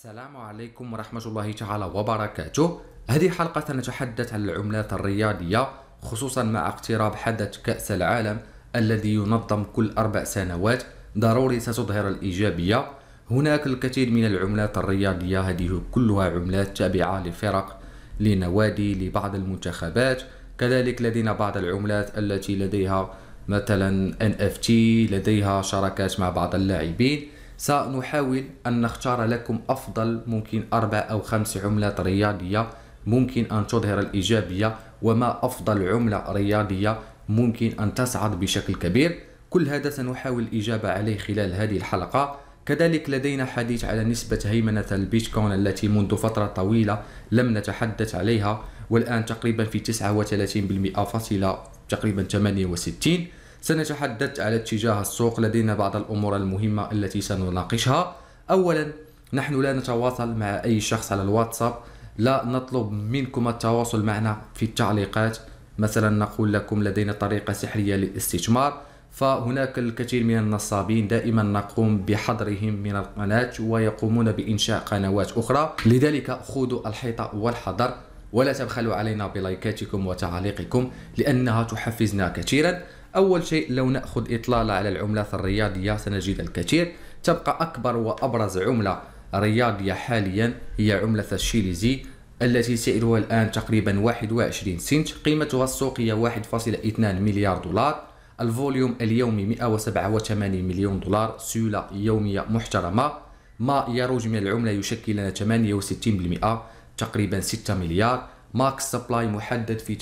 السلام عليكم ورحمة الله تعالى وبركاته هذه حلقة سنتحدث عن العملات الرياضية خصوصا مع اقتراب حدث كأس العالم الذي ينظم كل أربع سنوات ضروري ستظهر الإيجابية هناك الكثير من العملات الرياضية هذه كلها عملات تابعة لفرق لنوادي لبعض المنتخبات كذلك لدينا بعض العملات التي لديها مثلا NFT لديها شراكات مع بعض اللاعبين سنحاول أن نختار لكم أفضل ممكن أربع أو خمس عملات رياضية ممكن أن تظهر الإيجابية وما أفضل عملة رياضية ممكن أن تصعد بشكل كبير كل هذا سنحاول الإجابة عليه خلال هذه الحلقة كذلك لدينا حديث على نسبة هيمنة البيتكوين التي منذ فترة طويلة لم نتحدث عليها والآن تقريبا في 39% فاصلة تقريبا 68 سنتحدث على اتجاه السوق لدينا بعض الأمور المهمة التي سنناقشها أولا نحن لا نتواصل مع أي شخص على الواتساب لا نطلب منكم التواصل معنا في التعليقات مثلا نقول لكم لدينا طريقة سحرية للاستثمار فهناك الكثير من النصابين دائما نقوم بحضرهم من القناة ويقومون بإنشاء قنوات أخرى لذلك خذوا الحيطة والحذر ولا تبخلوا علينا بلايكاتكم وتعاليقكم لأنها تحفزنا كثيرا أول شيء لو نأخذ إطلالة على العملات الرياضية سنجد الكثير تبقى أكبر وأبرز عملة رياضية حاليا هي عملة الشيليزي التي سعرها الآن تقريبا 21 سنت قيمتها السوقية 1.2 مليار دولار الفوليوم اليومي 187 مليون دولار سيولة يومية محترمة ما يروج من العملة يشكل لنا 68% تقريبا 6 مليار ماكس سبلاي محدد في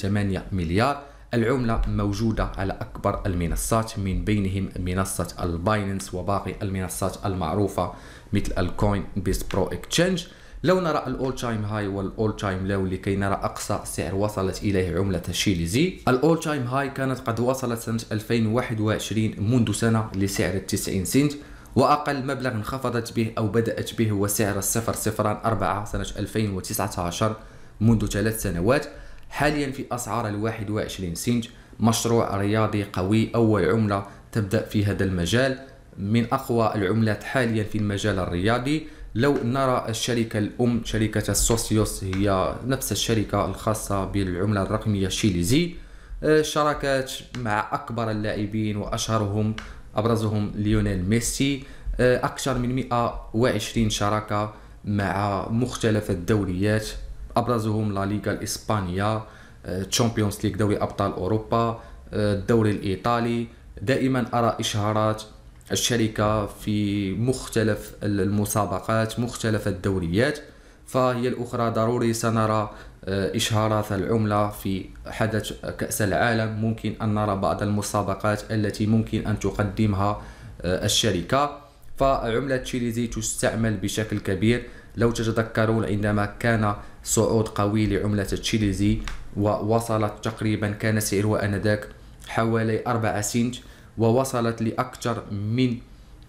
8.8 مليار العملة موجودة على أكبر المنصات من بينهم منصة البايننس وباقي المنصات المعروفة مثل الكوين بيس برو اكتشنج لو نرى الاول تايم هاي والاول تايم لو لكي نرى اقصى سعر وصلت اليه عمله شيليزي الاول تايم هاي كانت قد وصلت سنه 2021 منذ سنه لسعر 90 سنت واقل مبلغ انخفضت به او بدات به هو سعر 004 سنه 2019 منذ ثلاث سنوات حاليا في أسعار الواحد 21 سنج مشروع رياضي قوي أول عملة تبدأ في هذا المجال من أقوى العملات حاليا في المجال الرياضي لو نرى الشركة الأم شركة السوسيوس هي نفس الشركة الخاصة بالعملة الرقمية الشيليزي آه، شراكات مع أكبر اللاعبين وأشهرهم أبرزهم ليونيل ميسي آه، أكثر من 120 شراكة مع مختلف الدوريات ابرزهم لا ليغا الاسبانيه تشامبيونز آه، ليغ دوري ابطال اوروبا الدوري آه، الايطالي دائما ارى اشهارات الشركه في مختلف المسابقات مختلف الدوريات فهي الاخرى ضروري سنرى آه، اشهارات العمله في حدث كاس العالم ممكن ان نرى بعض المسابقات التي ممكن ان تقدمها الشركه فعمله تشيليزي تستعمل بشكل كبير لو تتذكرون عندما كان صعود قوي لعملة تشيليزي ووصلت تقريبا كان سعرها آنذاك حوالي 4 سنت ووصلت لأكثر من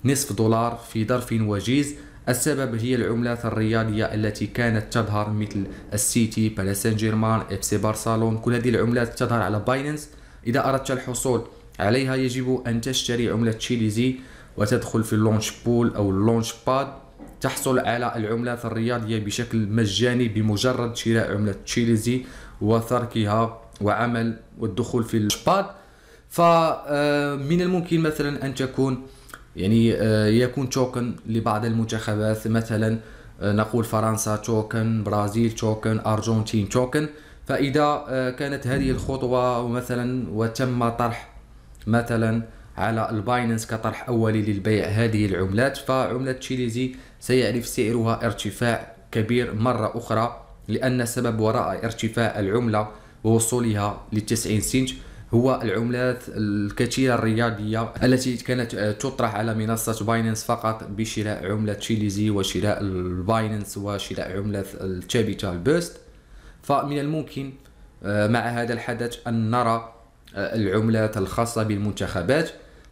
نصف دولار في ظرف وجيز السبب هي العملات الرياضية التي كانت تظهر مثل السيتي باريس سان جيرمان إبسي سي كل هذه العملات تظهر على بايننس إذا أردت الحصول عليها يجب أن تشتري عملة تشيليزي وتدخل في اللونش بول أو اللونش باد تحصل على العملات الرياضية بشكل مجاني بمجرد شراء عملة تشيليزي وتركها وعمل والدخول في الشباط فمن آه، الممكن مثلا أن تكون يعني آه، يكون توكن لبعض المنتخبات مثلا آه، نقول فرنسا توكن برازيل توكن أرجنتين توكن فإذا كانت هذه الخطوة مثلا وتم طرح مثلا على الباينانس كطرح أولي للبيع هذه العملات فعملة تشيليزي سيعرف سعرها ارتفاع كبير مرة أخرى لأن سبب وراء ارتفاع العملة ووصولها للتسعين سنت هو العملات الكثيرة الرياضية التي كانت آه، تطرح على منصة باينانس فقط بشراء عملة تشيليزي وشراء الباينانس وشراء عملة الثابتة البيرست فمن الممكن آه، مع هذا الحدث أن نرى آه، العملات الخاصة بالمنتخبات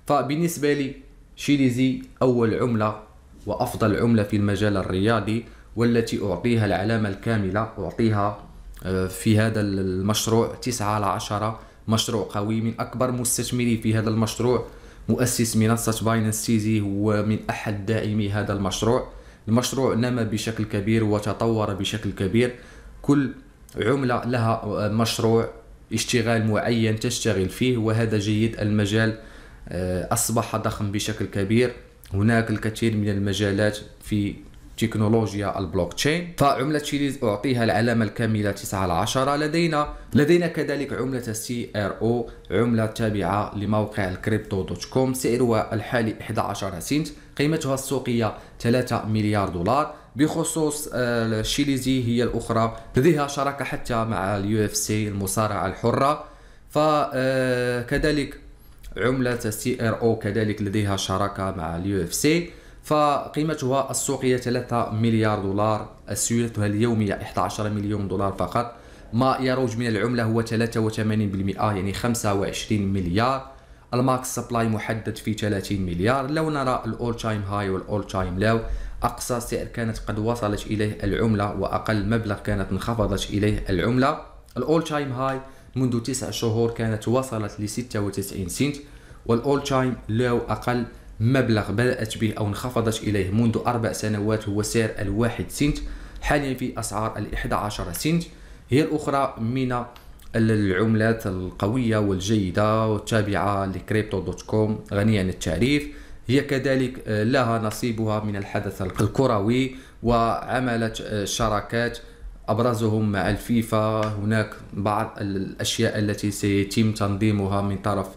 فبالنسبة لي شيليزي أول عملة وأفضل عملة في المجال الرياضي والتي أعطيها العلامة الكاملة أعطيها آه، في هذا المشروع 9 على 10 مشروع قوي من أكبر مستثمري في هذا المشروع مؤسس منصة باينانس تيزي هو من أحد داعمي هذا المشروع المشروع نما بشكل كبير وتطور بشكل كبير كل عملة لها آه، مشروع اشتغال معين تشتغل فيه وهذا جيد المجال آه، أصبح ضخم بشكل كبير هناك الكثير من المجالات في تكنولوجيا البلوك تشين فعملة تشيليز أعطيها العلامة الكاملة 9 على 10 لدينا لدينا كذلك عملة سي ار او عملة تابعة لموقع الكريبتو دوت كوم سعرها الحالي 11 سنت قيمتها السوقية 3 مليار دولار بخصوص آه، الشيليزي هي الأخرى لديها شراكة حتى مع اليو اف سي المصارعة الحرة فكذلك آه، عملة سي ار او كذلك لديها شراكة مع اليو اف سي فقيمتها السوقية 3 مليار دولار سيولتها اليومية 11 مليون دولار فقط ما يروج من العملة هو 83% يعني 25 مليار الماكس سبلاي محدد في 30 مليار لو نرى الاول تايم هاي والاول تايم لو اقصى سعر كانت قد وصلت اليه العمله واقل مبلغ كانت انخفضت اليه العمله الاول تايم هاي منذ تسع شهور كانت وصلت ل 96 سنت والأول تايم لو أقل مبلغ بدأت به أو انخفضت إليه منذ أربع سنوات هو سعر الواحد سنت حاليا في أسعار ال 11 سنت هي الأخرى من العملات القوية والجيدة والتابعة لكريبتو دوت كوم غنية عن التعريف هي كذلك آه، لها نصيبها من الحدث الكروي وعملت آه، شراكات ابرزهم مع الفيفا هناك بعض الاشياء التي سيتم تنظيمها من طرف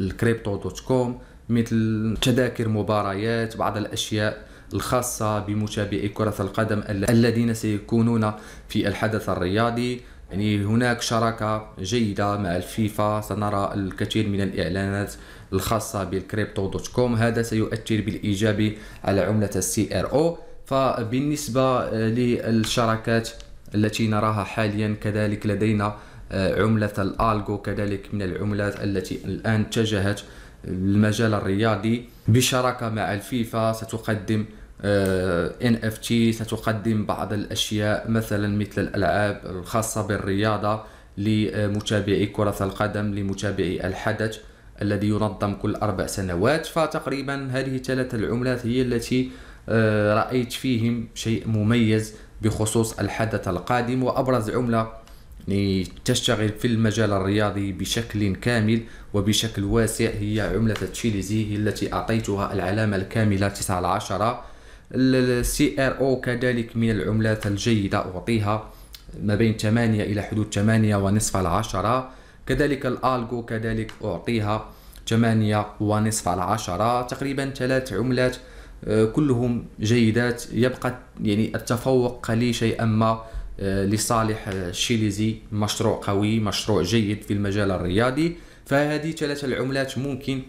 الكريبتو دوت كوم مثل تذاكر مباريات بعض الاشياء الخاصه بمتابعي كره القدم الذين سيكونون في الحدث الرياضي يعني هناك شراكه جيده مع الفيفا سنرى الكثير من الاعلانات الخاصه بالكريبتو دوت كوم هذا سيؤثر بالايجابي على عمله السي ار او فبالنسبه للشراكات التي نراها حاليا كذلك لدينا آه، عملة الألغو كذلك من العملات التي الآن اتجهت المجال الرياضي بشراكة مع الفيفا ستقدم آه، ان اف تي ستقدم بعض الأشياء مثلا مثل الألعاب الخاصة بالرياضة لمتابعي كرة القدم لمتابعي الحدث الذي ينظم كل أربع سنوات فتقريبا هذه ثلاث العملات هي التي آه، رأيت فيهم شيء مميز بخصوص الحدث القادم وأبرز عملة تشتغل في المجال الرياضي بشكل كامل وبشكل واسع هي عملة تشيليزي التي أعطيتها العلامة الكاملة 9 على 10 السي ار او كذلك من العملات الجيدة أعطيها ما بين 8 إلى حدود 8 ونصف على 10 كذلك الالجو كذلك أعطيها 8 ونصف على 10 تقريبا ثلاث عملات آه، كلهم جيدات يبقى يعني التفوق قليل شيئا ما آه، لصالح آه، شيليزي مشروع قوي مشروع جيد في المجال الرياضي فهذه ثلاثة العملات ممكن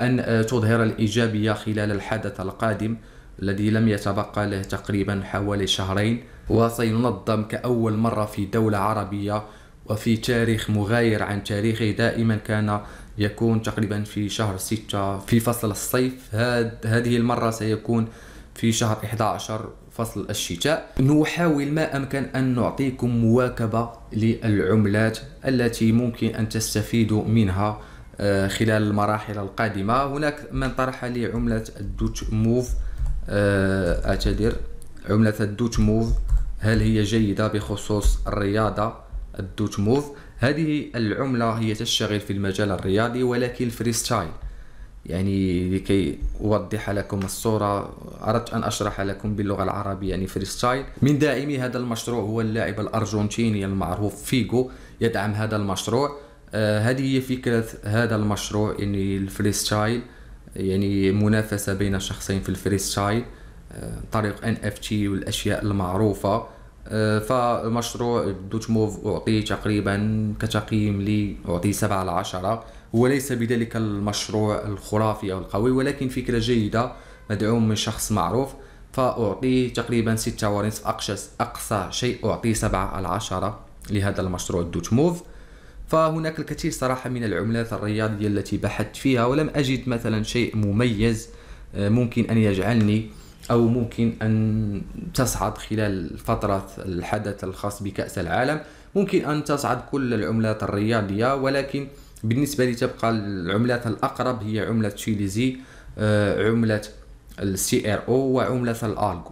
أن تظهر الإيجابية خلال الحدث القادم الذي لم يتبقى له تقريبا حوالي شهرين وسينظم كأول مرة في دولة عربية وفي تاريخ مغاير عن تاريخه دائما كان يكون تقريبا في شهر ستة في فصل الصيف هاد هذه المرة سيكون في شهر 11 فصل الشتاء نحاول ما أمكن أن نعطيكم مواكبة للعملات التي ممكن أن تستفيدوا منها آه، خلال المراحل القادمة هناك من طرح لي عملة الدوت موف آه، أعتذر عملة الدوت موف هل هي جيدة بخصوص الرياضة الدوت موف هذه العملة هي تشتغل في المجال الرياضي ولكن فريستايل يعني لكي أوضح لكم الصورة أردت أن أشرح لكم باللغة العربية يعني فريستايل من داعمي هذا المشروع هو اللاعب الأرجنتيني المعروف فيجو يدعم هذا المشروع آه هذه هي فكرة هذا المشروع يعني الفريستايل يعني منافسة بين شخصين في الفريستايل آه طريق NFT والأشياء المعروفة آه، فمشروع دوت موف أعطي تقريبا كتقييم لي أعطي 7 على 10 هو ليس بذلك المشروع الخرافي أو القوي ولكن فكرة جيدة مدعوم من شخص معروف فأعطيه تقريبا 6 ونصف أقصى أقصى شيء أعطيه 7 على 10 لهذا المشروع دوت موف فهناك الكثير صراحة من العملات الرياضية التي بحثت فيها ولم أجد مثلا شيء مميز آه، ممكن أن يجعلني أو ممكن أن تصعد خلال فترة الحدث الخاص بكأس العالم ممكن أن تصعد كل العملات الرياضية ولكن بالنسبة لي تبقى العملات الأقرب هي عملة تشيليزي آه، عملة السي ار او وعملة الالكو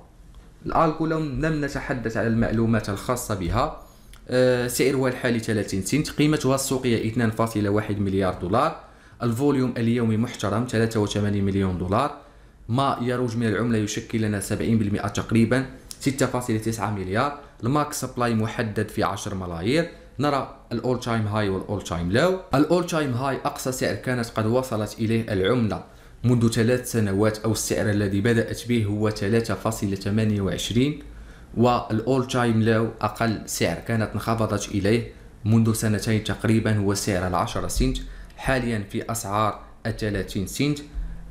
الالغو لم نتحدث على المعلومات الخاصة بها آه، سعرها الحالي 30 سنت قيمتها السوقية 2.1 مليار دولار الفوليوم اليومي محترم 83 مليون دولار ما يروج من العمله يشكل لنا 70% تقريبا 6.9 مليار الماك سبلاي محدد في 10 ملايير نرى الاول تايم هاي والاول تايم لو الاول تايم هاي اقصى سعر كانت قد وصلت اليه العمله منذ ثلاث سنوات او السعر الذي بدات به هو 3.28 والاول تايم لو اقل سعر كانت انخفضت اليه منذ سنتين تقريبا هو سعر العشرة سنت حاليا في اسعار 30 سنت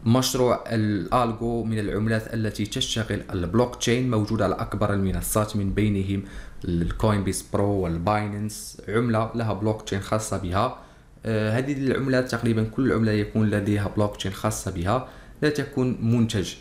مشروع الالجو من العملات التي تشتغل البلوك تشين موجوده على اكبر المنصات من بينهم الكوين بيس برو والباينانس عمله لها بلوك تشين خاصه بها آه هذه العملات تقريبا كل عمله يكون لديها بلوك تشين خاصه بها لا تكون منتج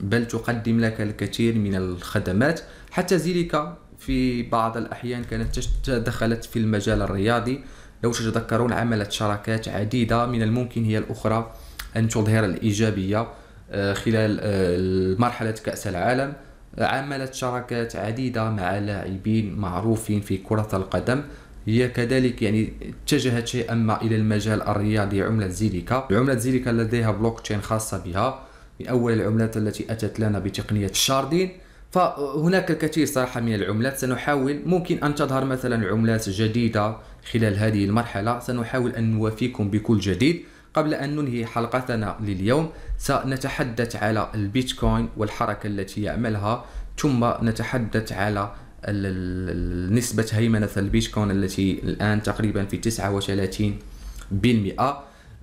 بل تقدم لك الكثير من الخدمات حتى زيليكا في بعض الأحيان كانت تدخلت في المجال الرياضي لو تتذكرون عملت شراكات عديدة من الممكن هي الأخرى ان تظهر الايجابيه آه، خلال آه، مرحله كاس العالم عملت شراكات عديده مع لاعبين معروفين في كره القدم هي كذلك يعني اتجهت شيئا ما الى المجال الرياضي عمله زيليكا عمله زيليكا لديها بلوك تشين خاصه بها من اول العملات التي اتت لنا بتقنيه الشاردين فهناك الكثير صراحة من العملات سنحاول ممكن أن تظهر مثلا عملات جديدة خلال هذه المرحلة سنحاول أن نوافيكم بكل جديد قبل أن ننهي حلقتنا لليوم سنتحدث على البيتكوين والحركة التي يعملها ثم نتحدث على نسبة هيمنة البيتكوين التي الآن تقريبا في 39%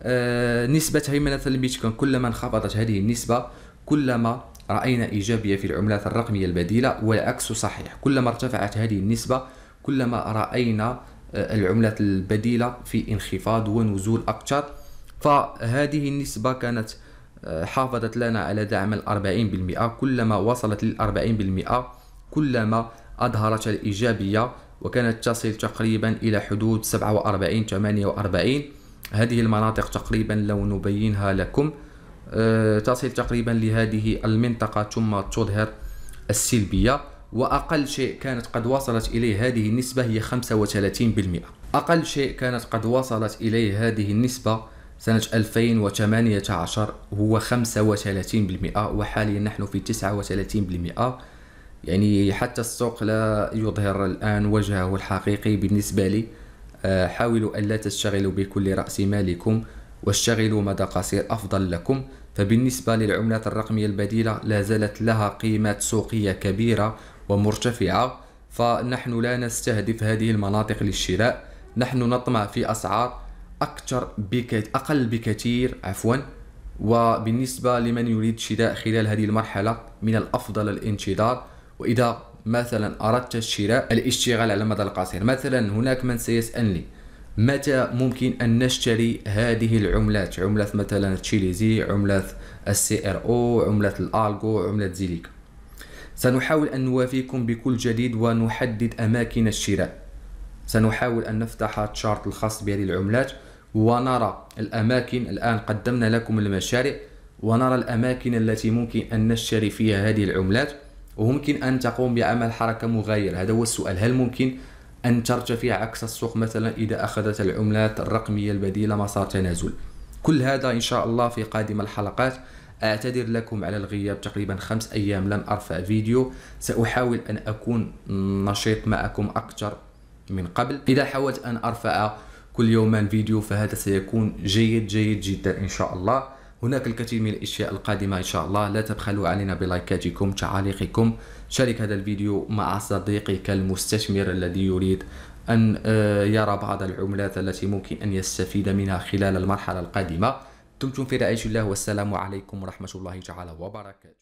آه نسبة هيمنة البيتكوين كلما انخفضت هذه النسبة كلما رأينا إيجابية في العملات الرقمية البديلة والعكس صحيح كلما ارتفعت هذه النسبة كلما رأينا آه، العملات البديلة في انخفاض ونزول أكثر فهذه النسبة كانت آه، حافظت لنا على دعم الأربعين 40% كلما وصلت للأربعين 40% كلما أظهرت الإيجابية وكانت تصل تقريبا إلى حدود 47 48 هذه المناطق تقريبا لو نبينها لكم آه، تصل تقريبا لهذه المنطقة ثم تظهر السلبية وأقل شيء كانت قد وصلت إليه هذه النسبة هي 35% أقل شيء كانت قد وصلت إليه هذه النسبة سنة 2018 هو 35% وحاليا نحن في 39% يعني حتى السوق لا يظهر الآن وجهه الحقيقي بالنسبة لي آه، حاولوا ألا تشتغلوا بكل رأس مالكم واشتغلوا مدى قصير أفضل لكم فبالنسبة للعملات الرقمية البديلة لا زالت لها قيمات سوقية كبيرة ومرتفعة فنحن لا نستهدف هذه المناطق للشراء نحن نطمع في أسعار اكثر بكت... اقل بكثير عفوا وبالنسبه لمن يريد شراء خلال هذه المرحله من الافضل الانتظار واذا مثلا اردت الشراء الاشتغال على المدى القصير مثلا هناك من سيسالني متى ممكن ان نشتري هذه العملات عمله مثلا التشيليزي عمله السي ار او عمله الالجو عمله زيليكا سنحاول ان نوافيكم بكل جديد ونحدد اماكن الشراء سنحاول ان نفتح تشارت الخاص بهذه العملات ونرى الأماكن الآن قدمنا لكم المشاريع ونرى الأماكن التي ممكن أن نشتري فيها هذه العملات وممكن أن تقوم بعمل حركة مغايرة هذا هو السؤال هل ممكن أن ترتفع عكس السوق مثلا إذا أخذت العملات الرقمية البديلة مسار تنازل كل هذا إن شاء الله في قادم الحلقات أعتذر لكم على الغياب تقريبا خمس أيام لم أرفع فيديو سأحاول أن أكون نشيط معكم أكثر من قبل إذا حاولت أن أرفع كل يوم فيديو فهذا سيكون جيد جيد جدا إن شاء الله هناك الكثير من الاشياء القادمه ان شاء الله لا تبخلوا علينا بلايكاتكم تعاليقكم شارك هذا الفيديو مع صديقك المستثمر الذي يريد ان آه، يرى بعض العملات التي ممكن ان يستفيد منها خلال المرحله القادمه دمتم في رعايه الله والسلام عليكم ورحمه الله تعالى وبركاته